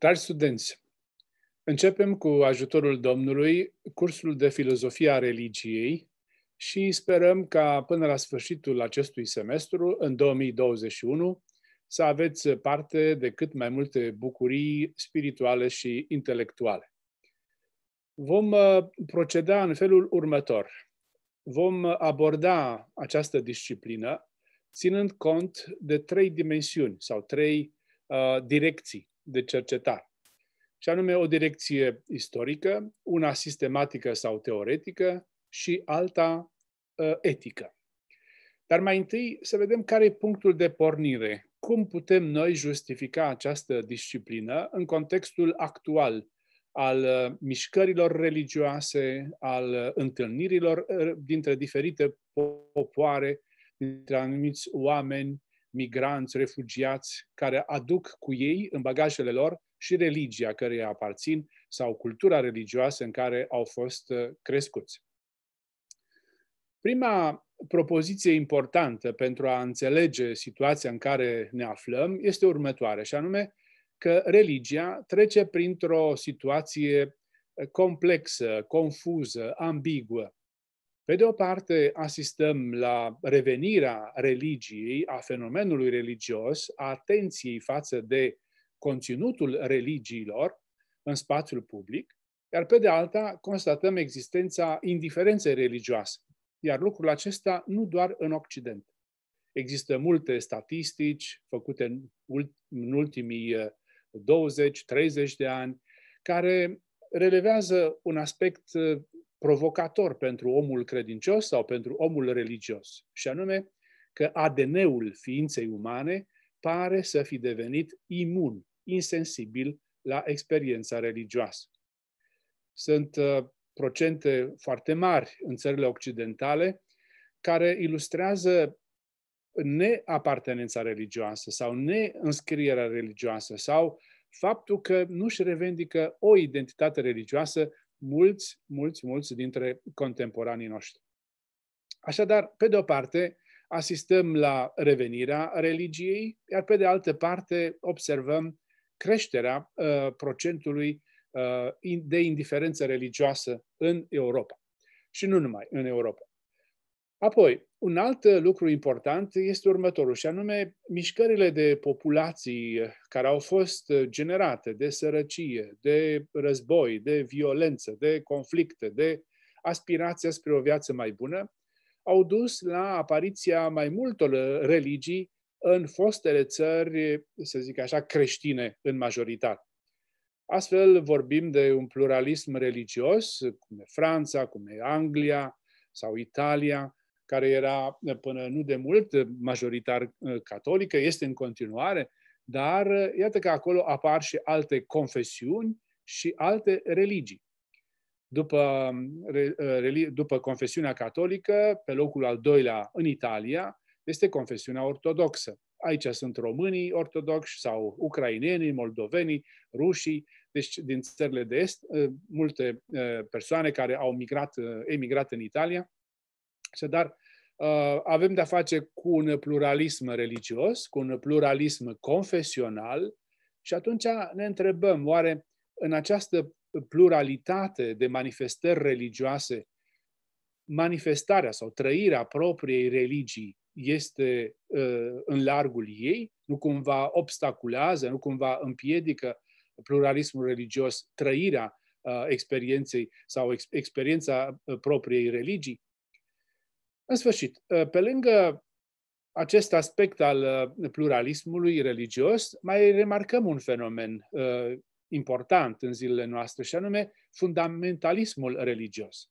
Dragi studenți, începem cu ajutorul Domnului cursul de filozofie a religiei și sperăm ca până la sfârșitul acestui semestru, în 2021, să aveți parte de cât mai multe bucurii spirituale și intelectuale. Vom uh, proceda în felul următor. Vom aborda această disciplină ținând cont de trei dimensiuni sau trei uh, direcții de cercetare, și anume o direcție istorică, una sistematică sau teoretică și alta ă, etică. Dar mai întâi să vedem care e punctul de pornire. Cum putem noi justifica această disciplină în contextul actual al ă, mișcărilor religioase, al ă, întâlnirilor dintre diferite popoare, dintre anumiți oameni, migranți, refugiați, care aduc cu ei, în bagajele lor, și religia care aparțin sau cultura religioasă în care au fost uh, crescuți. Prima propoziție importantă pentru a înțelege situația în care ne aflăm este următoare, și anume că religia trece printr-o situație uh, complexă, confuză, ambiguă. Pe de o parte, asistăm la revenirea religiei, a fenomenului religios, a atenției față de conținutul religiilor în spațiul public, iar pe de alta constatăm existența indiferenței religioase. Iar lucrul acesta nu doar în Occident. Există multe statistici făcute în ultimii 20-30 uh, de ani care relevează un aspect uh, provocator pentru omul credincios sau pentru omul religios, și anume că ADN-ul ființei umane pare să fi devenit imun, insensibil la experiența religioasă. Sunt uh, procente foarte mari în țările occidentale care ilustrează neapartenența religioasă sau neînscrierea religioasă sau faptul că nu și revendică o identitate religioasă mulți, mulți, mulți dintre contemporanii noștri. Așadar, pe de o parte, asistăm la revenirea religiei, iar pe de altă parte observăm creșterea uh, procentului uh, de indiferență religioasă în Europa. Și nu numai în Europa. Apoi, un alt uh, lucru important este următorul, și anume mișcările de populații uh, care au fost uh, generate de sărăcie, de război, de violență, de conflicte, de aspirația spre o viață mai bună, au dus la apariția mai multor religii în fostele țări, să zic așa, creștine în majoritate. Astfel vorbim de un pluralism religios, cum e Franța, cum e Anglia sau Italia, care era eh, până nu de mult eh, majoritar eh, catolică, este în continuare, dar iată că acolo apar și alte confesiuni și alte religii. După, mm, după confesiunea catolică, pe locul al doilea în Italia, este confesiunea ortodoxă. Aici sunt românii ortodoxi sau ucrainenii, moldovenii, rușii, deci din țările de est, multe persoane care au migrat, emigrat în Italia Așadar, uh, avem de-a face cu un pluralism religios, cu un pluralism confesional și atunci ne întrebăm, oare în această pluralitate de manifestări religioase, manifestarea sau trăirea propriei religii este uh, în largul ei, nu cumva obstaculează, nu cumva împiedică pluralismul religios trăirea uh, experienței sau experiența propriei religii. În sfârșit, ă, pe lângă acest aspect al ă, pluralismului religios, mai remarcăm un fenomen ă, important în zilele noastre, și anume fundamentalismul religios.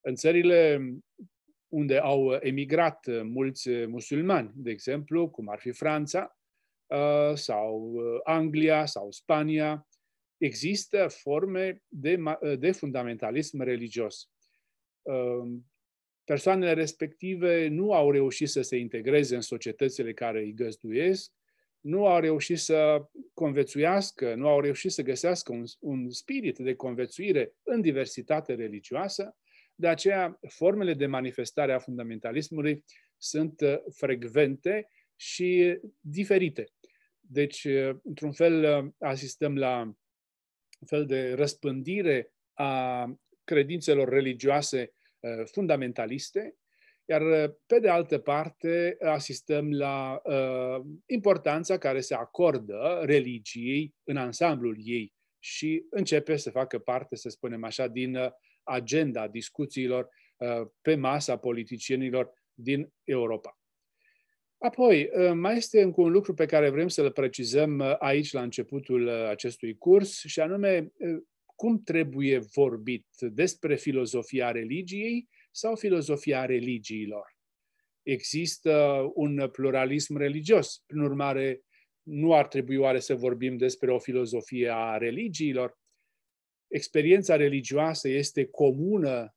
În țările unde au emigrat mulți musulmani, de exemplu, cum ar fi Franța sau Anglia sau Spania, există forme de, de fundamentalism religios persoanele respective nu au reușit să se integreze în societățile care îi găzduiesc, nu au reușit să convețuiască, nu au reușit să găsească un, un spirit de convețuire în diversitate religioasă, de aceea formele de manifestare a fundamentalismului sunt uh, frecvente și diferite. Deci, uh, într-un fel, uh, asistăm la un fel de răspândire a credințelor religioase Eh, fundamentaliste, iar eh, pe de altă parte asistăm la uh, importanța care se acordă religiei în ansamblul ei și începe să facă parte, să spunem așa, din agenda discuțiilor uh, pe masa politicienilor din Europa. Apoi, mai este încă un lucru pe care vrem să-l precizăm aici la începutul acestui curs și anume cum trebuie vorbit despre filozofia religiei sau filozofia religiilor. Există un pluralism religios, prin urmare nu ar trebui oare să vorbim despre o filozofie a religiilor. Experiența religioasă este comună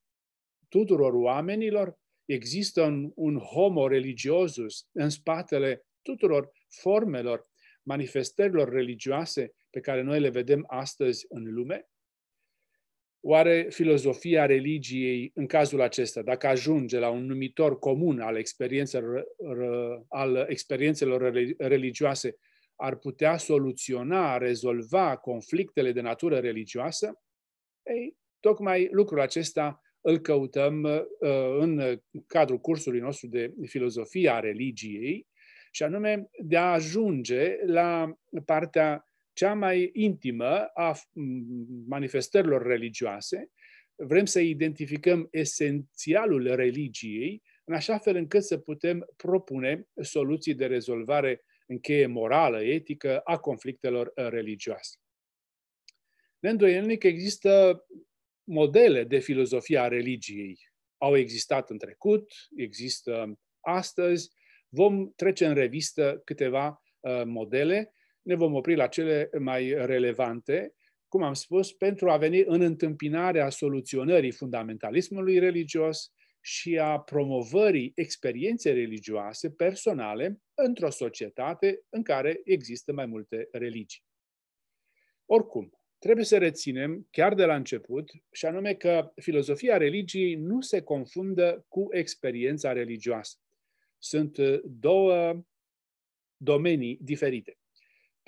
tuturor oamenilor, există un, un homo religiosus în spatele tuturor formelor, manifestărilor religioase pe care noi le vedem astăzi în lume Oare filozofia religiei, în cazul acesta, dacă ajunge la un numitor comun al experiențelor, al experiențelor religioase, ar putea soluționa, rezolva conflictele de natură religioasă? Ei, tocmai lucrul acesta îl căutăm uh, în cadrul cursului nostru de filozofia religiei, și anume de a ajunge la partea cea mai intimă a manifestărilor religioase. Vrem să identificăm esențialul religiei, în așa fel încât să putem propune soluții de rezolvare în cheie morală, etică, a conflictelor uh, religioase. Neîndoielnic există modele de filozofie a religiei. Au existat în trecut, există astăzi. Vom trece în revistă câteva uh, modele ne vom opri la cele mai relevante, cum am spus, pentru a veni în întâmpinarea soluționării fundamentalismului religios și a promovării experienței religioase personale într-o societate în care există mai multe religii. Oricum, trebuie să reținem chiar de la început, și anume că filozofia religiei nu se confundă cu experiența religioasă. Sunt două domenii diferite.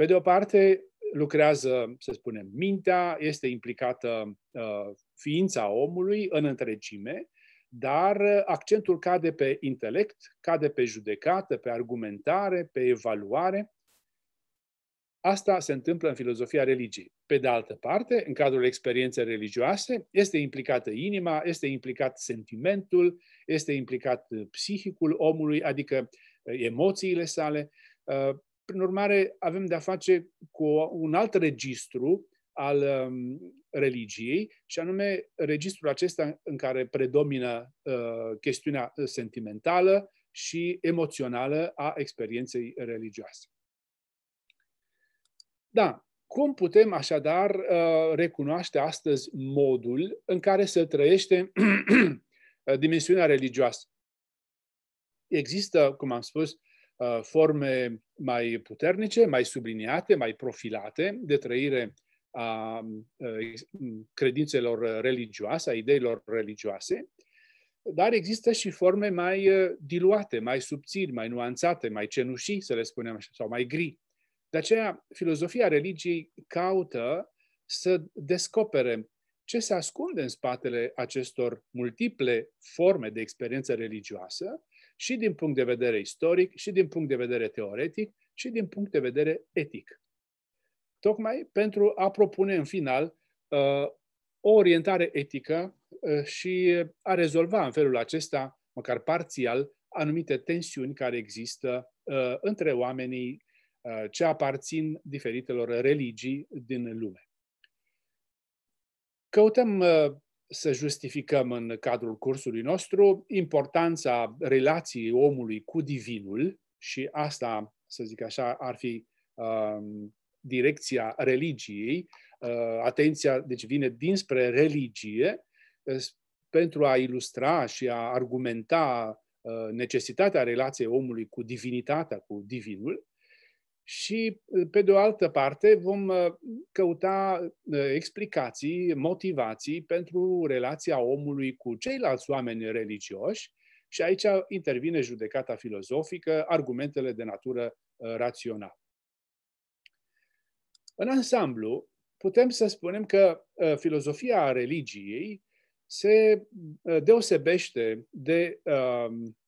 Pe de o parte, lucrează, să spunem, mintea, este implicată uh, ființa omului în întregime, dar accentul cade pe intelect, cade pe judecată, pe argumentare, pe evaluare. Asta se întâmplă în filozofia religiei. Pe de altă parte, în cadrul experienței religioase, este implicată inima, este implicat sentimentul, este implicat ă, psihicul omului, adică ă, emoțiile sale. Prin urmare, avem de-a face cu un alt registru al um, religiei, și anume registrul acesta în care predomină uh, chestiunea sentimentală și emoțională a experienței religioase. Da, cum putem așadar uh, recunoaște astăzi modul în care se trăiește uh, dimensiunea religioasă? Există, cum am spus, Uh, forme mai puternice, mai subliniate, mai profilate de trăire a uh, mm, credințelor religioase, a ideilor religioase, dar există și forme mai uh, diluate, mai subțiri, mai nuanțate, mai cenușii, să le spunem așa, sau mai gri. De aceea, filozofia religiei caută să descopere ce se ascunde în spatele acestor multiple forme de experiență religioasă și din punct de vedere istoric, și din punct de vedere teoretic, și din punct de vedere etic. Tocmai pentru a propune în final uh, o orientare etică uh, și a rezolva în felul acesta, măcar parțial, anumite tensiuni care există uh, între oamenii ce aparțin diferitelor religii din lume. Căutăm să justificăm în cadrul cursului nostru importanța relației omului cu divinul și asta, să zic așa, ar fi um, direcția religiei. Uh, atenția, deci, vine dinspre religie uh, pentru a ilustra și a argumenta uh, necesitatea relației omului cu divinitatea, cu divinul și, pe de o altă parte, vom uh, căuta uh, explicații, motivații pentru relația omului cu ceilalți oameni religioși și aici intervine judecata filozofică, argumentele de natură uh, rațională. În ansamblu, putem să spunem că filozofia religiei se deosebește de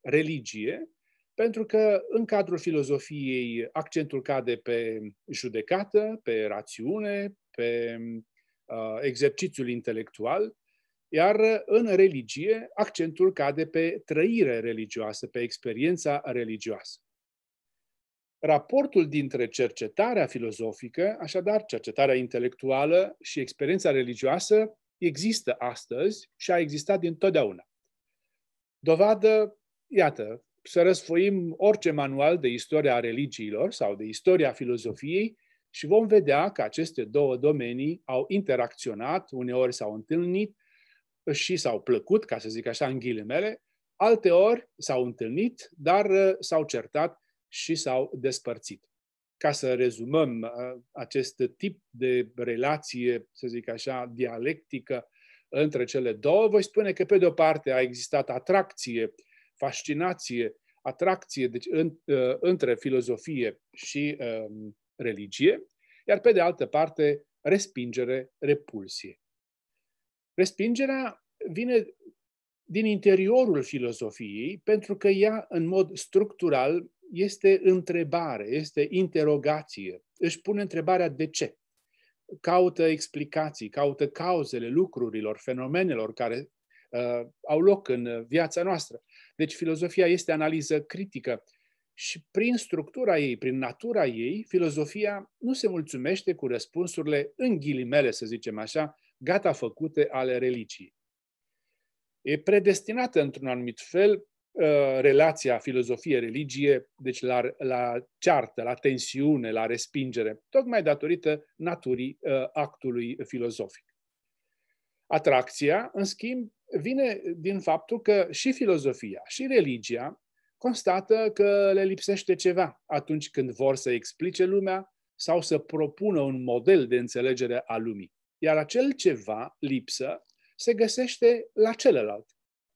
religie pentru că în cadrul filozofiei accentul cade pe judecată, pe rațiune, pe uh, exercițiul intelectual, iar în religie accentul cade pe trăire religioasă, pe experiența religioasă. Raportul dintre cercetarea filozofică, așadar cercetarea intelectuală și experiența religioasă există astăzi și a existat dintotdeauna. Dovadă, iată, să răsfoim orice manual de istoria religiilor sau de istoria filozofiei și vom vedea că aceste două domenii au interacționat, uneori s-au întâlnit și s-au plăcut, ca să zic așa, în ghilimele, alteori s-au întâlnit, dar uh, s-au certat și s-au despărțit. Ca să rezumăm uh, acest tip de relație, să zic așa, dialectică între cele două, voi spune că pe de o parte a existat atracție uh, fascinație, atracție deci, în, uh, între filozofie și um, religie, iar pe de altă parte respingere, repulsie. Respingerea vine din interiorul filozofiei, pentru că ea, în mod structural, este întrebare, este interogație. Își pune întrebarea de ce. Caută explicații, caută cauzele lucrurilor, fenomenelor care uh, au loc în viața noastră. Deci filozofia este analiză critică și prin structura ei, prin natura ei, filozofia nu se mulțumește cu răspunsurile în ghilimele, să zicem așa, gata făcute ale religiei. E predestinată într-un anumit fel ă, relația filozofie-religie, deci la, la ceartă, la tensiune, la respingere, tocmai datorită naturii ă, actului filozofic. Atracția, în schimb, vine din faptul că și filozofia și religia constată că le lipsește ceva atunci când vor să explice lumea sau să propună un model de înțelegere a lumii. Iar acel ceva lipsă se găsește la celălalt.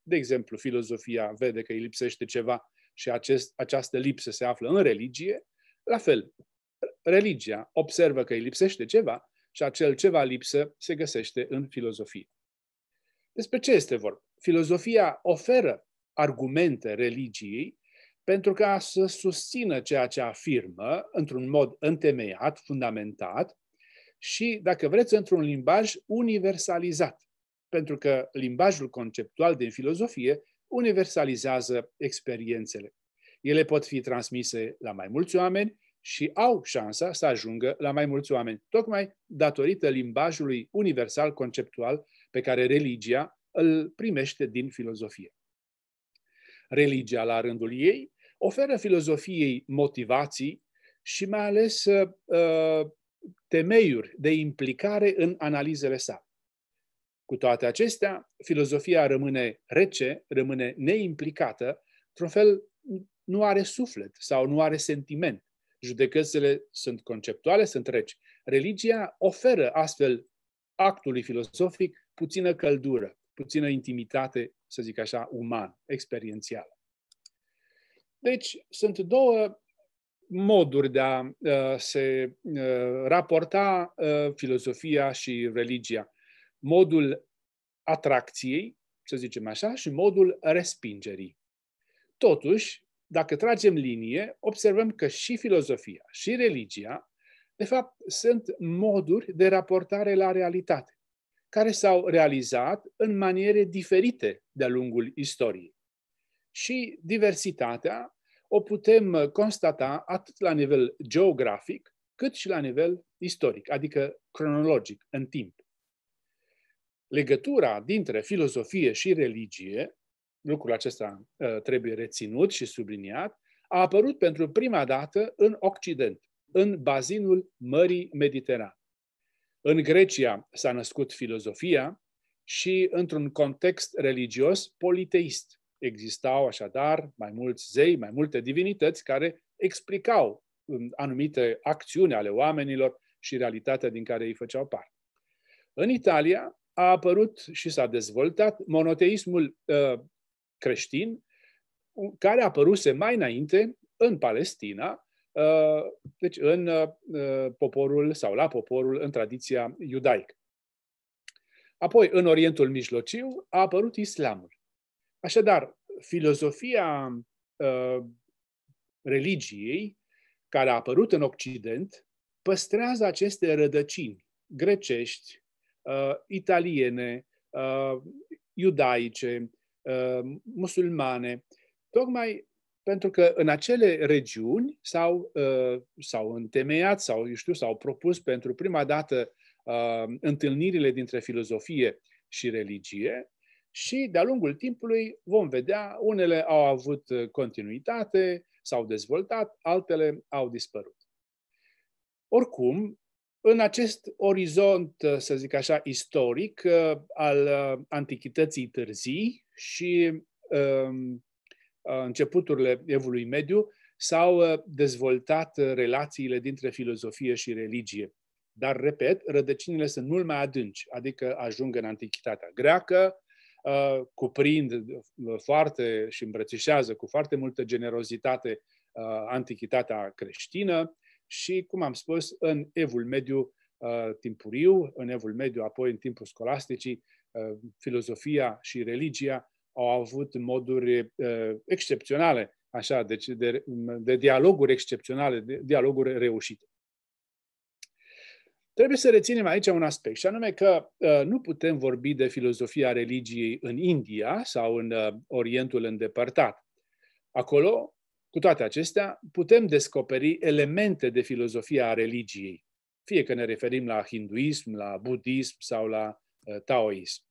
De exemplu, filozofia vede că îi lipsește ceva și acest, această lipsă se află în religie. La fel, religia observă că îi lipsește ceva și acel ceva lipsă se găsește în filozofie. Despre ce este vorba? Filozofia oferă argumente religiei pentru ca să susțină ceea ce afirmă într-un mod întemeiat, fundamentat și, dacă vreți, într-un limbaj universalizat. Pentru că limbajul conceptual din filozofie universalizează experiențele. Ele pot fi transmise la mai mulți oameni și au șansa să ajungă la mai mulți oameni, tocmai datorită limbajului universal conceptual pe care religia îl primește din filozofie. Religia, la rândul ei, oferă filozofiei motivații și mai ales uh, temeiuri de implicare în analizele sale. Cu toate acestea, filozofia rămâne rece, rămâne neimplicată, într-un fel nu are suflet sau nu are sentiment. Judecățile sunt conceptuale, sunt reci. Religia oferă astfel actului filozofic puțină căldură, puțină intimitate, să zic așa, umană, experiențială. Deci sunt două moduri de a uh, se uh, raporta uh, filozofia și religia. Modul atracției, să zicem așa, și modul respingerii. Totuși, dacă tragem linie, observăm că și filozofia și religia, de fapt, sunt moduri de raportare la realitate care s-au realizat în maniere diferite de-a lungul istoriei. Și diversitatea o putem constata atât la nivel geografic, cât și la nivel istoric, adică cronologic, în timp. Legătura dintre filozofie și religie, lucrul acesta uh, trebuie reținut și subliniat, a apărut pentru prima dată în Occident, în bazinul Mării Mediterane. În Grecia s-a născut filozofia și într-un context religios politeist. Existau așadar mai mulți zei, mai multe divinități care explicau um, anumite acțiuni ale oamenilor și realitatea din care ei făceau parte. În Italia a apărut și s-a dezvoltat monoteismul uh, creștin, care a apăruse mai înainte în Palestina, Uh, deci în uh, poporul sau la poporul în tradiția iudaică. Apoi, în Orientul Mijlociu a apărut islamul. Așadar, filozofia uh, religiei care a apărut în Occident păstrează aceste rădăcini grecești, italiene, iudaice, musulmane, tocmai pentru că în acele regiuni s-au, uh, s-au întemeiat sau, eu știu, s-au propus pentru prima dată uh, întâlnirile dintre filozofie și religie și de-a lungul timpului vom vedea, unele au avut continuitate, s-au dezvoltat, altele au dispărut. Oricum, în acest orizont, uh, să zic așa, istoric uh, al uh, antichității târzii și începuturile evului mediu, s-au dezvoltat relațiile dintre filozofie și religie. Dar, repet, rădăcinile sunt mult mai adânci, adică ajung în Antichitatea greacă, cuprind foarte și îmbrățișează cu foarte multă generozitate Antichitatea creștină și, cum am spus, în Evul Mediu timpuriu, în Evul Mediu, apoi în timpul scolasticii, filozofia și religia au avut moduri uh, excepționale, așa, deci de, de dialoguri excepționale, de dialoguri reușite. Trebuie să reținem aici un aspect, și anume că uh, nu putem vorbi de filozofia religiei în India sau în uh, Orientul îndepărtat. Acolo, cu toate acestea, putem descoperi elemente de filozofia a religiei, fie că ne referim la hinduism, la budism sau la uh, taoism.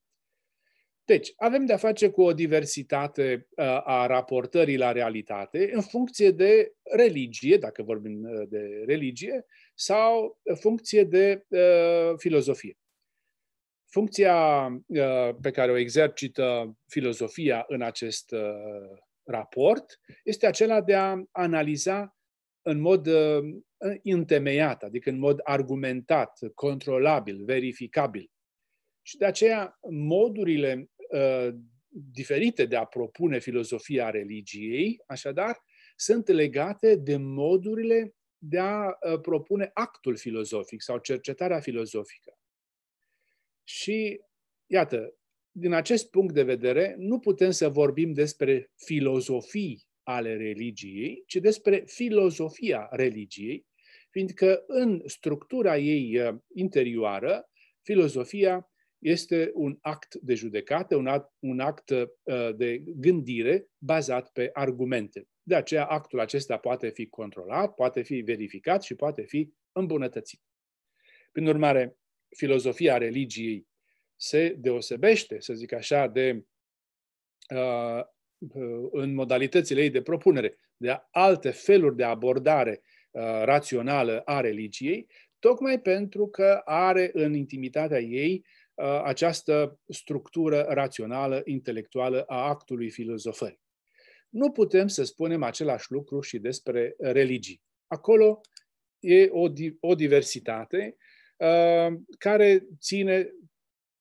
Deci, avem de-a face cu o diversitate uh, a raportării la realitate în funcție de religie, dacă vorbim uh, de religie, sau în funcție de uh, filozofie. Funcția uh, pe care o exercită filozofia în acest uh, raport este acela de a analiza în mod uh, întemeiat, adică în mod argumentat, controlabil, verificabil. Și de aceea, modurile Uh, diferite de a propune filozofia religiei, așadar, sunt legate de modurile de a uh, propune actul filozofic sau cercetarea filozofică. Și, iată, din acest punct de vedere, nu putem să vorbim despre filozofii ale religiei, ci despre filozofia religiei, fiindcă în structura ei uh, interioară, filozofia este un act de judecată, un act, un act uh, de gândire bazat pe argumente. De aceea, actul acesta poate fi controlat, poate fi verificat și poate fi îmbunătățit. Prin urmare, filozofia religiei se deosebește, să zic așa, de uh, uh în modalitățile ei de propunere, de alte feluri de abordare uh, rațională a religiei, tocmai pentru că are în intimitatea ei Uh, această structură rațională, intelectuală a actului filozofării. Nu putem să spunem același lucru și despre religii. Acolo e o, o diversitate uh, care ține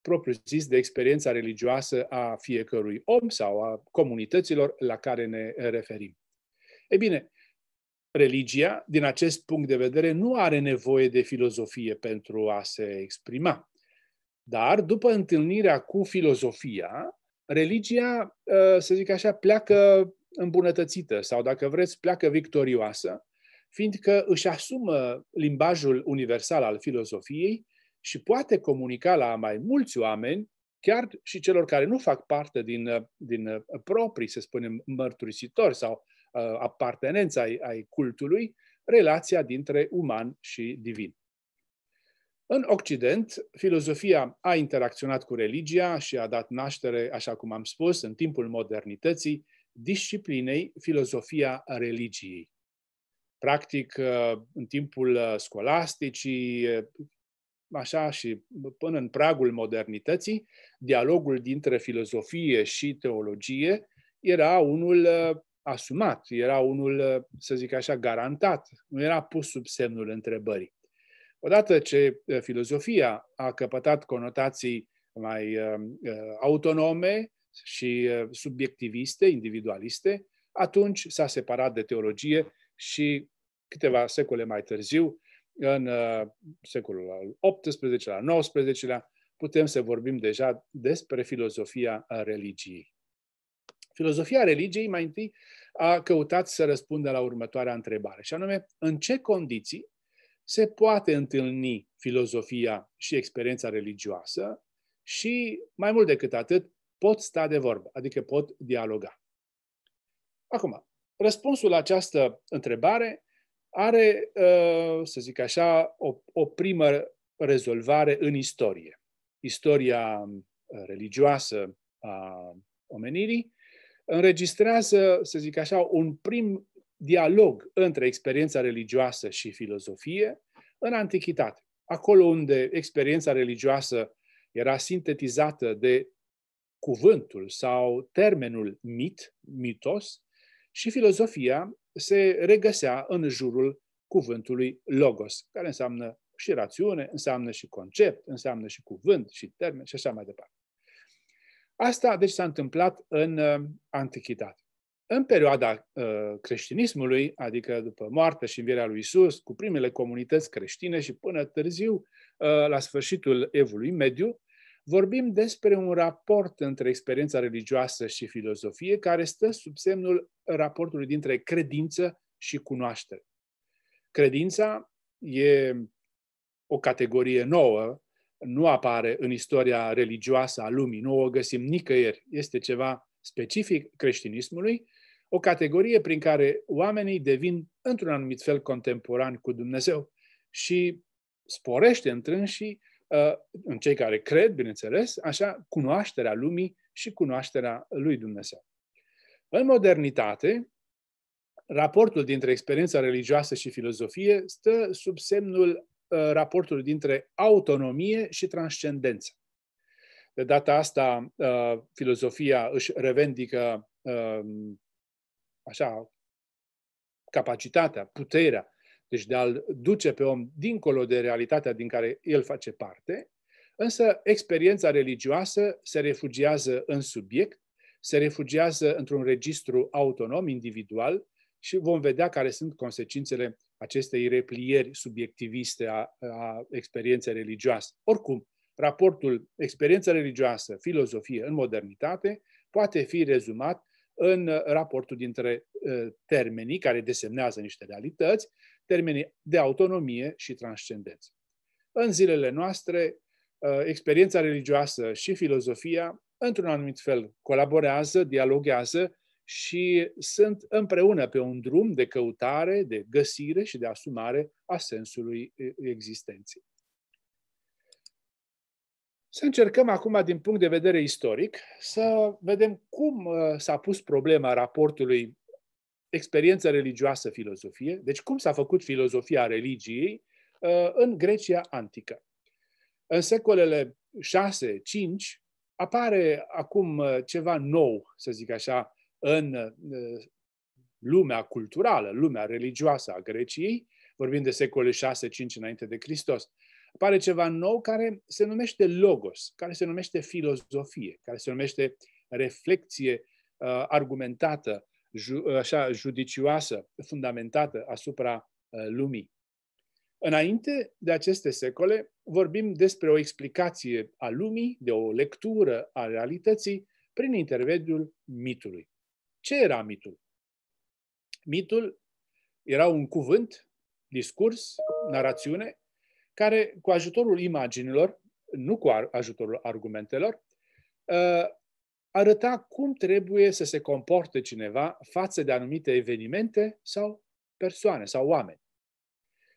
propriu-zis de experiența religioasă a fiecărui om sau a comunităților la care ne referim. Ei bine, religia, din acest punct de vedere, nu are nevoie de filozofie pentru a se exprima. Dar după întâlnirea cu filozofia, religia, ă, să zic așa, pleacă îmbunătățită sau, dacă vreți, pleacă victorioasă, fiindcă își asumă limbajul universal al filozofiei și poate comunica la mai mulți oameni, chiar și celor care nu fac parte din, ă, din ă, proprii, să spunem, mărturisitori sau uh, apartenenți ai, ai cultului, relația dintre uman și divin. În Occident, filozofia a interacționat cu religia și a dat naștere, așa cum am spus, în timpul modernității, disciplinei filozofia religiei. Practic, în timpul scolasticii, așa și până în pragul modernității, dialogul dintre filozofie și teologie era unul uh, asumat, era unul, uh, să zic așa, garantat, nu era pus sub semnul întrebării. Odată ce eh, filozofia a căpătat conotații mai eh, eh, autonome și subiectiviste, individualiste, atunci s-a separat de teologie și câteva secole mai târziu, în secolul al XVIII-lea, XIX-lea, putem să vorbim deja despre filozofia religiei. Filozofia religiei mai întâi a căutat să răspundă la următoarea întrebare, și anume, în ce condiții se poate întâlni filozofia și experiența religioasă și, mai mult decât atât, pot sta de vorbă, adică pot dialoga. Acum, răspunsul la această întrebare are, uh, să zic așa, o, o primă rezolvare în istorie. Istoria uh, religioasă a omenirii înregistrează, să zic așa, un prim dialog între experiența religioasă și filozofie în antichitate. Acolo unde experiența religioasă era sintetizată de cuvântul sau termenul mit, mitos, și filozofia se regăsea în jurul cuvântului logos, care înseamnă și rațiune, înseamnă și concept, înseamnă și cuvânt și termen și așa mai departe. Asta, deci, s-a întâmplat în uh, antichitate. În perioada uh, creștinismului, adică după moartea și învierea lui Isus, cu primele comunități creștine și până târziu, uh, la sfârșitul evului mediu, vorbim despre un raport între experiența religioasă și filozofie care stă sub semnul raportului dintre credință și cunoaștere. Credința e o categorie nouă, nu apare în istoria religioasă a lumii, nu o găsim nicăieri, este ceva specific creștinismului o categorie prin care oamenii devin într-un anumit fel contemporani cu Dumnezeu și sporește și uh, în cei care cred, bineînțeles, așa, cunoașterea lumii și cunoașterea lui Dumnezeu. În modernitate, raportul dintre experiența religioasă și filozofie stă sub semnul uh, raportului dintre autonomie și transcendență. De data asta, uh, filozofia își revendică așa, capacitatea, puterea, deci de a-l duce pe om dincolo de realitatea din care el face parte, însă experiența religioasă se refugiază în subiect, se refugiază într-un registru autonom, individual, și vom vedea care sunt consecințele acestei replieri subiectiviste a, a experienței religioase. Oricum, raportul experiență religioasă-filozofie în modernitate poate fi rezumat în uh, raportul dintre uh, termenii care desemnează niște realități, termenii de autonomie și transcendență. În zilele noastre, uh, experiența religioasă și filozofia, într-un anumit fel, colaborează, dialoguează și sunt împreună pe un drum de căutare, de găsire și de asumare a sensului existenței. Să încercăm acum, din punct de vedere istoric, să vedem cum uh, s-a pus problema raportului experiență religioasă-filozofie, deci cum s-a făcut filozofia religiei uh, în Grecia antică. În secolele 6-5 apare acum uh, ceva nou, să zic așa, în lumea culturală, lumea religioasă a Greciei, vorbim de secolele 6-5 înainte de Hristos apare ceva nou care se numește logos, care se numește filozofie, care se numește reflecție uh, argumentată, ju, uh, așa, judicioasă, fundamentată asupra uh, lumii. Înainte de aceste secole, vorbim despre o explicație a lumii, de o lectură a realității, prin intermediul mitului. Ce era mitul? Mitul era un cuvânt, discurs, narațiune, care cu ajutorul imaginilor, nu cu ajutorul argumentelor, uh, arăta cum trebuie să se comporte cineva față de anumite evenimente sau persoane sau oameni.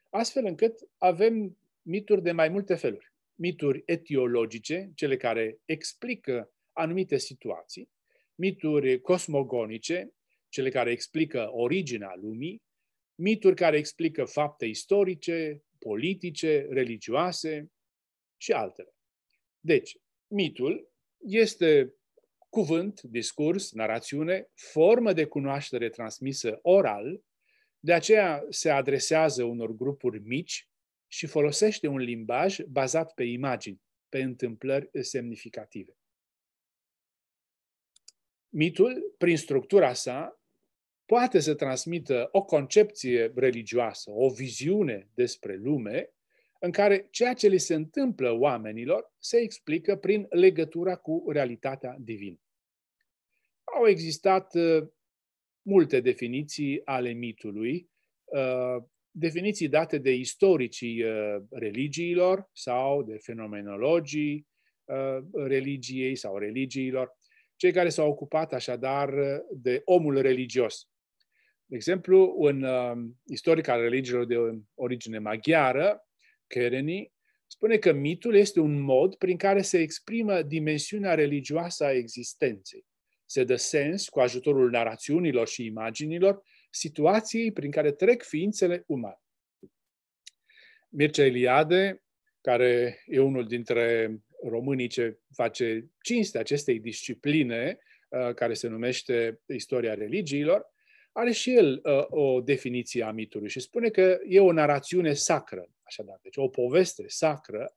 Astfel încât avem mituri de mai multe feluri. Mituri etiologice, cele care explică anumite situații, mituri cosmogonice, cele care explică originea lumii, mituri care explică fapte istorice, politice, religioase și altele. Deci, mitul este cuvânt, discurs, narațiune, formă de cunoaștere transmisă oral, de aceea se adresează unor grupuri mici și folosește un limbaj bazat pe imagini, pe întâmplări semnificative. Mitul, prin structura sa, poate să transmită o concepție religioasă, o viziune despre lume, în care ceea ce li se întâmplă oamenilor se explică prin legătura cu realitatea divină. Au existat uh, multe definiții ale mitului, uh, definiții date de istoricii uh, religiilor sau de fenomenologii religiei sau religiilor, cei care s-au ocupat așadar de omul religios. De exemplu, un um, istoric al religiilor de origine maghiară, Kereni, spune că mitul este un mod prin care se exprimă dimensiunea religioasă a existenței. Se dă sens, cu ajutorul narațiunilor și imaginilor, situației prin care trec ființele umane. Mircea Eliade, care e unul dintre românii ce face cinste acestei discipline, uh, care se numește istoria religiilor, are și el uh, o definiție a mitului și spune că e o narațiune sacră, așadar, deci o poveste sacră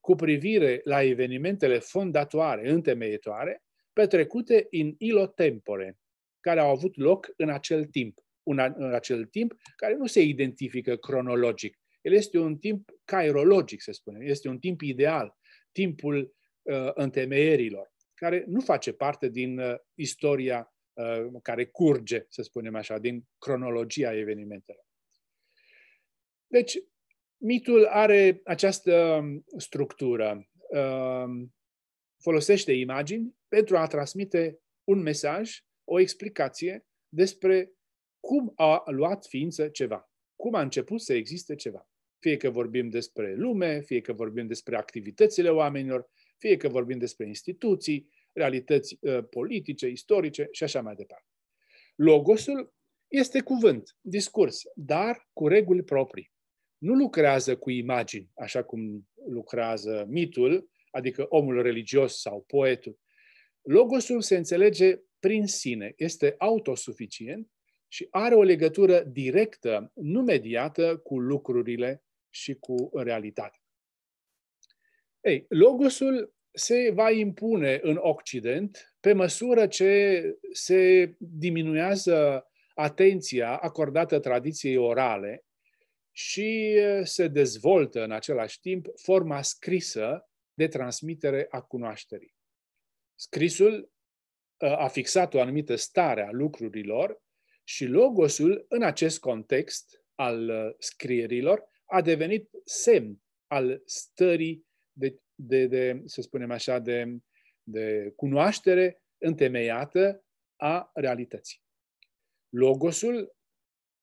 cu privire la evenimentele fondatoare, întemeietoare, petrecute în ilo tempore, care au avut loc în acel timp, un, în acel timp care nu se identifică cronologic. El este un timp cairologic, se spune, este un timp ideal, timpul uh, întemeierilor, care nu face parte din uh, istoria Uh, care curge, să spunem așa, din cronologia evenimentelor. Deci, mitul are această structură. Uh, folosește imagini pentru a transmite un mesaj, o explicație despre cum a luat ființă ceva, cum a început să existe ceva. Fie că vorbim despre lume, fie că vorbim despre activitățile oamenilor, fie că vorbim despre instituții, realități uh, politice, istorice și așa mai departe. Logosul este cuvânt, discurs, dar cu reguli proprii. Nu lucrează cu imagini, așa cum lucrează mitul, adică omul religios sau poetul. Logosul se înțelege prin sine, este autosuficient și are o legătură directă, nu mediată, cu lucrurile și cu realitatea. Ei, logosul se va impune în Occident pe măsură ce se diminuează atenția acordată tradiției orale și se dezvoltă în același timp forma scrisă de transmitere a cunoașterii. Scrisul a fixat o anumită stare a lucrurilor și logosul, în acest context al scrierilor, a devenit semn al stării de deci de, de să spunem așa, de, de cunoaștere întemeiată a realității. Logosul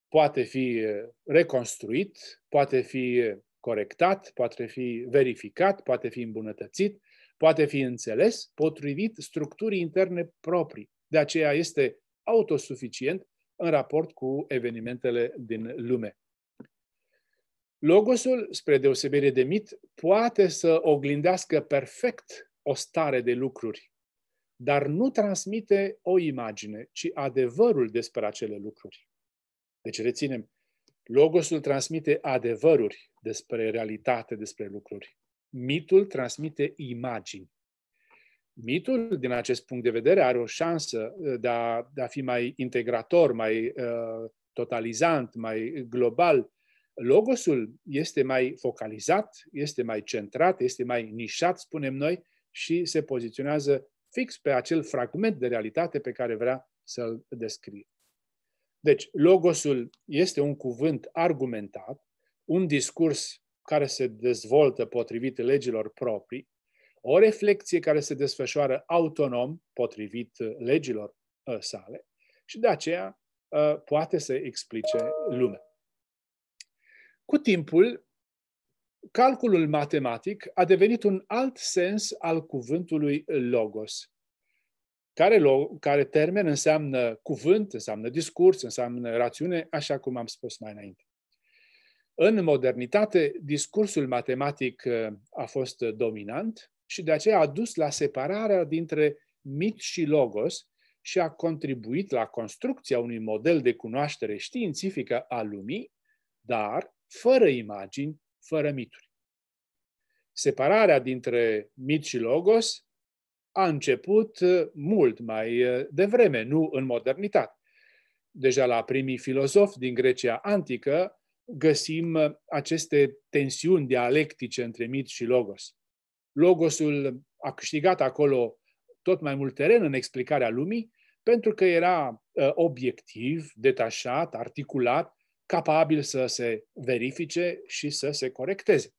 poate fi reconstruit, poate fi corectat, poate fi verificat, poate fi îmbunătățit, poate fi înțeles potrivit structurii interne proprii. De aceea este autosuficient în raport cu evenimentele din lume. Logosul, spre deosebire de mit, poate să oglindească perfect o stare de lucruri, dar nu transmite o imagine, ci adevărul despre acele lucruri. Deci reținem, logosul transmite adevăruri despre realitate, despre lucruri. Mitul transmite imagini. Mitul, din acest punct de vedere, are o șansă de a, de a fi mai integrator, mai uh, totalizant, mai global, logosul este mai focalizat, este mai centrat, este mai nișat, spunem noi, și se poziționează fix pe acel fragment de realitate pe care vrea să-l descrie. Deci, logosul este un cuvânt argumentat, un discurs care se dezvoltă potrivit legilor proprii, o reflexie care se desfășoară autonom, potrivit uh, legilor uh, sale, și de aceea uh, poate să explice lumea. Cu timpul, calculul matematic a devenit un alt sens al cuvântului logos, care, care termen înseamnă cuvânt, înseamnă discurs, înseamnă rațiune, așa cum am spus mai înainte. În modernitate, discursul matematic uh, a fost dominant și de aceea a dus la separarea dintre mit și logos și a contribuit la construcția unui model de cunoaștere științifică a lumii, dar fără imagini, fără mituri. Separarea dintre mit și logos a început uh, mult mai uh, devreme, nu în modernitate. Deja la primii filozofi din Grecia antică găsim uh, aceste tensiuni dialectice între mit și logos. Logosul a câștigat acolo tot mai mult teren în explicarea lumii, pentru că era obiectiv, detașat, articulat capabil să se verifice și să se corecteze.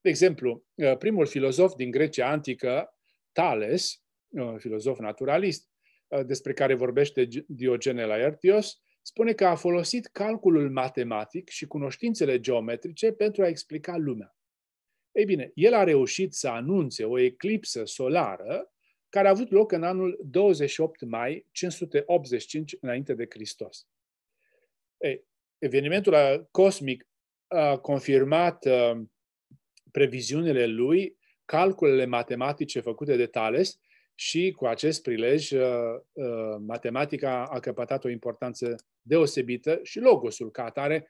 De exemplu, uh, primul filozof din Grecia antică, Thales, uh, filozof naturalist, uh, despre care vorbește Diogene Laertios, spune că a folosit calculul matematic și cunoștințele geometrice pentru a explica lumea. Ei bine, el a reușit să anunțe o eclipsă solară care a avut loc în anul 28 mai 585 înainte de Hristos. Ei, evenimentul cosmic a confirmat uh, previziunile lui, calculele matematice făcute de Thales și cu acest prilej uh, uh, matematica a căpătat o importanță deosebită și logosul ca atare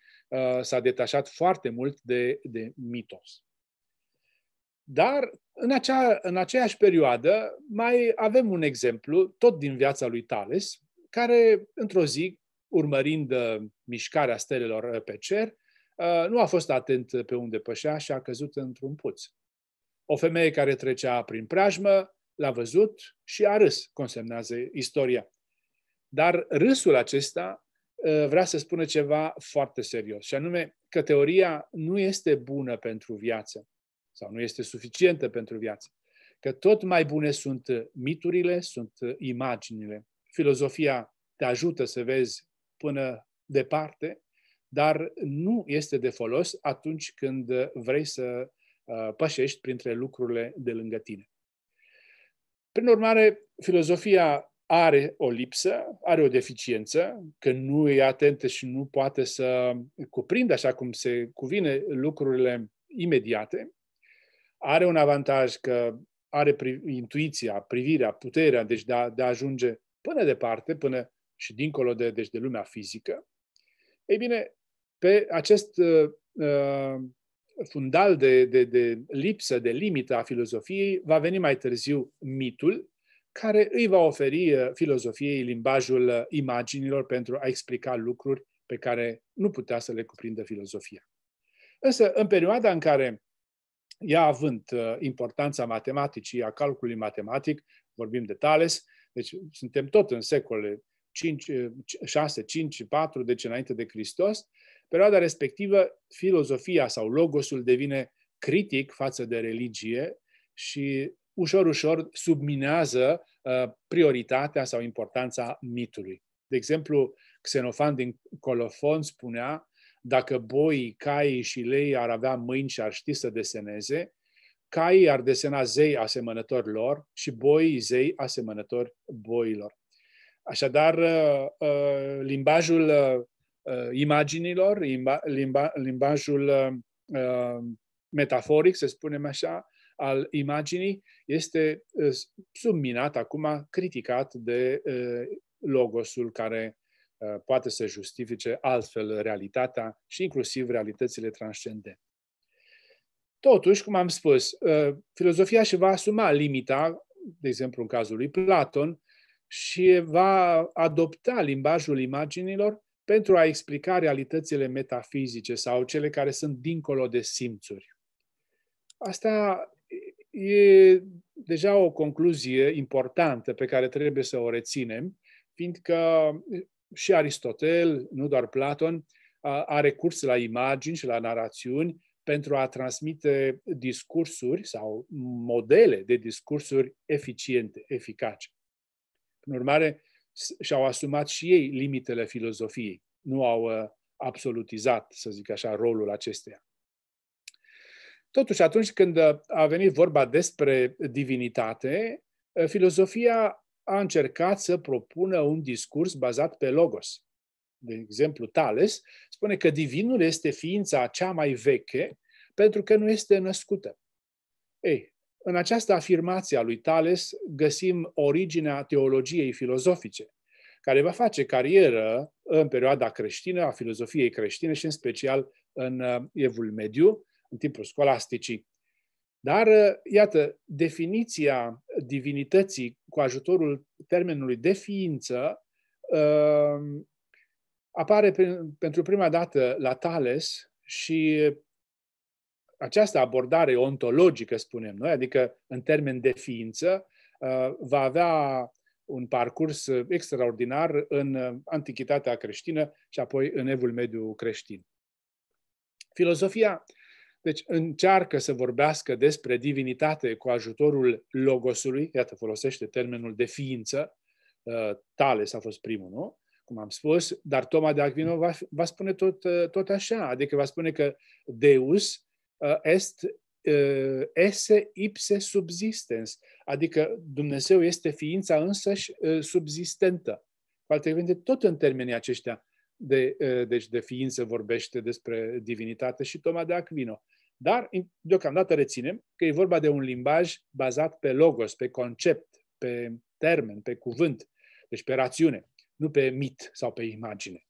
s-a detașat foarte mult de, de mitos. Dar în, acea, în aceeași perioadă mai avem un exemplu, tot din viața lui Tales, care într-o zi urmărind uh, mișcarea stelelor uh, pe cer, uh, nu a fost atent pe unde pășea și a căzut într-un puț. O femeie care trecea prin preajmă l-a văzut și a râs, consemnează istoria. Dar râsul acesta vrea să spună ceva foarte serios, și anume că teoria nu este bună pentru viață sau nu este suficientă pentru viață. Că tot mai bune sunt miturile, sunt imaginile. Filozofia te ajută să vezi până departe, dar nu este de folos atunci când vrei să uh, pășești printre lucrurile de lângă tine. Prin urmare, filozofia are o lipsă, are o deficiență, că nu e atentă și nu poate să cuprindă așa cum se cuvine lucrurile imediate. Are un avantaj că are intuiția, privirea, puterea, deci de a, de a ajunge până departe, până și dincolo de, deci de lumea fizică, ei bine, pe acest uh, uh, fundal de, de, de lipsă, de limită a filozofiei, va veni mai târziu mitul, care îi va oferi uh, filozofiei limbajul uh, imaginilor pentru a explica lucruri pe care nu putea să le cuprindă filozofia. Însă, în perioada în care ea având importanța matematicii, a calculului matematic, vorbim de Tales, deci suntem tot în secole 5, 6, 5, 4, deci înainte de Hristos, perioada respectivă, filozofia sau logosul devine critic față de religie și ușor, ușor subminează uh, prioritatea sau importanța mitului. De exemplu, Xenofan din Colofon spunea, dacă boii, caii și lei ar avea mâini și ar ști să deseneze, caii ar desena zei asemănători lor și boii zei asemănători boilor. Așadar, uh, uh, limbajul uh, imaginilor, limba, limbajul metaforic, să spunem așa, al imaginii, este subminat acum, criticat de logosul care poate să justifice altfel realitatea și inclusiv realitățile transcendente. Totuși, cum am spus, filozofia și va asuma limita, de exemplu în cazul lui Platon, și va adopta limbajul imaginilor pentru a explica realitățile metafizice sau cele care sunt dincolo de simțuri. Asta e deja o concluzie importantă pe care trebuie să o reținem, fiindcă și Aristotel, nu doar Platon, are recurs la imagini și la narațiuni pentru a transmite discursuri sau modele de discursuri eficiente, eficace. Prin urmare, și-au asumat și ei limitele filozofiei. Nu au uh, absolutizat, să zic așa, rolul acesteia. Totuși, atunci când uh, a venit vorba despre divinitate, uh, filozofia a încercat să propună un discurs bazat pe logos. De exemplu, Tales spune că divinul este ființa cea mai veche pentru că nu este născută. Ei, în această afirmație a lui Tales găsim originea teologiei filozofice, care va face carieră în perioada creștină, a filozofiei creștine și în special în uh, Evul Mediu, în timpul scolasticii. Dar, uh, iată, definiția divinității cu ajutorul termenului de ființă uh, apare pentru prima dată la Tales și această abordare ontologică, spunem noi, adică în termen de ființă, uh, va avea un parcurs extraordinar în uh, antichitatea creștină și apoi în evul mediu creștin. Filozofia, deci, încearcă să vorbească despre divinitate cu ajutorul logosului, iată, folosește termenul de ființă, uh, s a fost primul, nu? Cum am spus, dar Toma de Aquino va, va spune tot, tot așa, adică va spune că Deus Uh, est uh, esse ipse subsistens, adică Dumnezeu este ființa însăși uh, subsistentă. Cu alte cuvinte, tot în termenii aceștia de, deci de ființă vorbește despre divinitate și Toma de Aquino. Dar, deocamdată reținem că e vorba de un limbaj bazat pe logos, pe concept, pe termen, pe cuvânt, deci pe rațiune, nu pe mit sau pe imagine.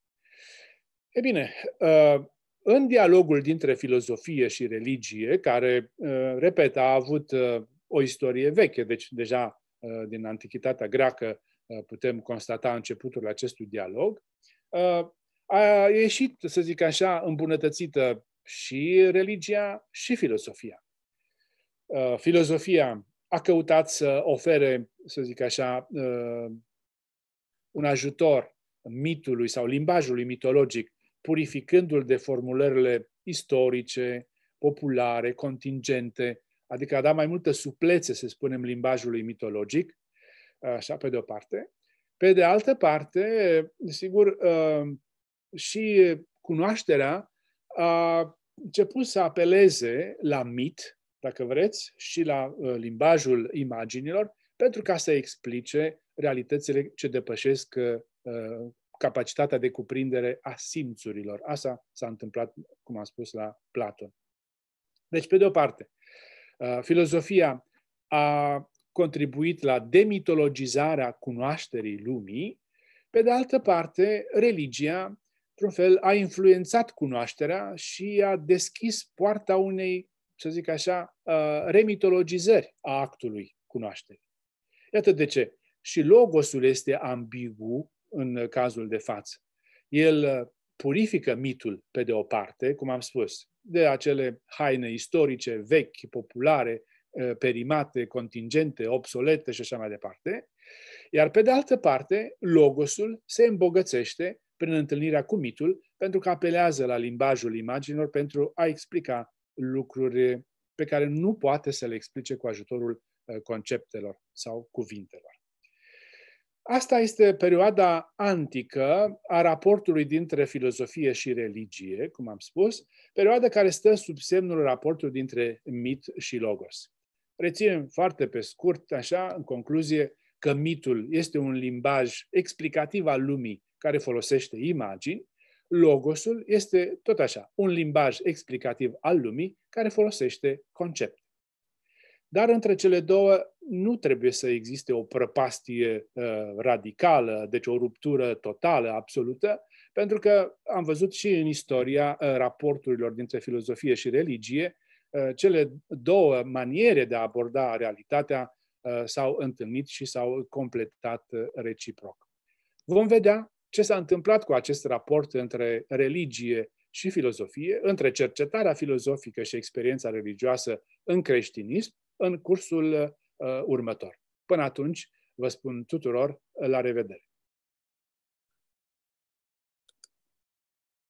E bine, în dialogul dintre filozofie și religie, care, uh, repet, a avut uh, o istorie veche, deci deja uh, din Antichitatea greacă putem constata începutul acestui dialog, a ieșit, să zic așa, îmbunătățită și religia și filozofia. Filozofia a căutat să ofere, să zic așa, un ajutor mitului sau limbajului mitologic purificându-l de formulările istorice, populare, contingente, adică a da mai multă suplețe, să spunem, limbajului mitologic, așa pe de o parte. Pe de altă parte, sigur, uh, și cunoașterea a început să apeleze la mit, dacă vreți, și la uh, limbajul imaginilor, pentru ca să explice realitățile ce depășesc uh, capacitatea de cuprindere a simțurilor. Asta s-a întâmplat, cum am spus, la Platon. Deci, pe de o parte, filozofia a contribuit la demitologizarea cunoașterii lumii, pe de altă parte, religia, într-un fel, a influențat cunoașterea și a deschis poarta unei, să zic așa, remitologizări a actului cunoașterii. Iată de ce. Și logosul este ambigu în cazul de față. El uh, purifică mitul, pe de o parte, cum am spus, de acele haine istorice, vechi, populare, uh, perimate, contingente, obsolete și așa mai departe. Iar pe de altă parte, logosul se îmbogățește prin întâlnirea cu mitul, pentru că apelează la limbajul imaginilor pentru a explica lucruri pe care nu poate să le explice cu ajutorul uh, conceptelor sau cuvintelor. Asta este perioada antică a raportului dintre filozofie și religie, cum am spus, perioada care stă sub semnul raportului dintre mit și logos. Reținem foarte pe scurt, așa, în concluzie, că mitul este un limbaj explicativ al lumii care folosește imagini, logosul este tot așa, un limbaj explicativ al lumii care folosește concept. Dar între cele două nu trebuie să existe o prăpastie uh, radicală, deci o ruptură totală, absolută, pentru că am văzut și în istoria uh, raporturilor dintre filozofie și religie, uh, cele două maniere de a aborda realitatea uh, s-au întâlnit și s-au completat uh, reciproc. Vom vedea ce s-a întâmplat cu acest raport între religie și filozofie, între cercetarea filozofică și experiența religioasă în creștinism în cursul uh, următor. Până atunci, vă spun tuturor la revedere!